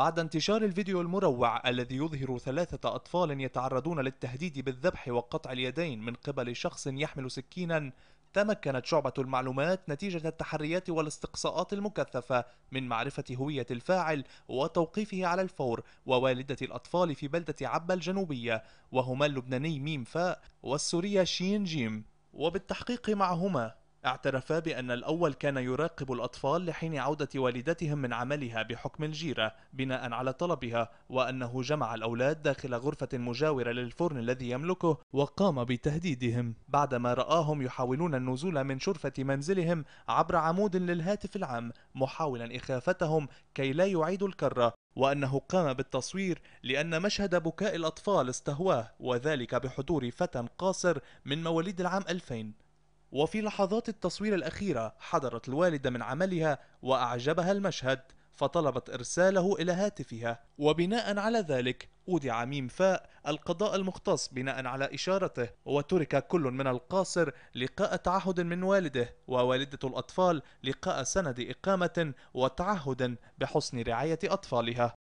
بعد انتشار الفيديو المروع الذي يظهر ثلاثة أطفال يتعرضون للتهديد بالذبح وقطع اليدين من قبل شخص يحمل سكينا تمكنت شعبة المعلومات نتيجة التحريات والاستقصاءات المكثفة من معرفة هوية الفاعل وتوقيفه على الفور ووالدة الأطفال في بلدة عبا الجنوبية وهما اللبناني ميم فاء والسورية شين جيم وبالتحقيق معهما اعترفا بأن الأول كان يراقب الأطفال لحين عودة والدتهم من عملها بحكم الجيرة بناء على طلبها وأنه جمع الأولاد داخل غرفة مجاورة للفرن الذي يملكه وقام بتهديدهم بعدما رآهم يحاولون النزول من شرفة منزلهم عبر عمود للهاتف العام محاولا إخافتهم كي لا يعيدوا الكرة وأنه قام بالتصوير لأن مشهد بكاء الأطفال استهواه وذلك بحضور فتى قاصر من مواليد العام 2000 وفي لحظات التصوير الأخيرة حضرت الوالدة من عملها وأعجبها المشهد فطلبت إرساله إلى هاتفها وبناء على ذلك أودع ميم فاء القضاء المختص بناء على إشارته وترك كل من القاصر لقاء تعهد من والده ووالدة الأطفال لقاء سند إقامة وتعهد بحسن رعاية أطفالها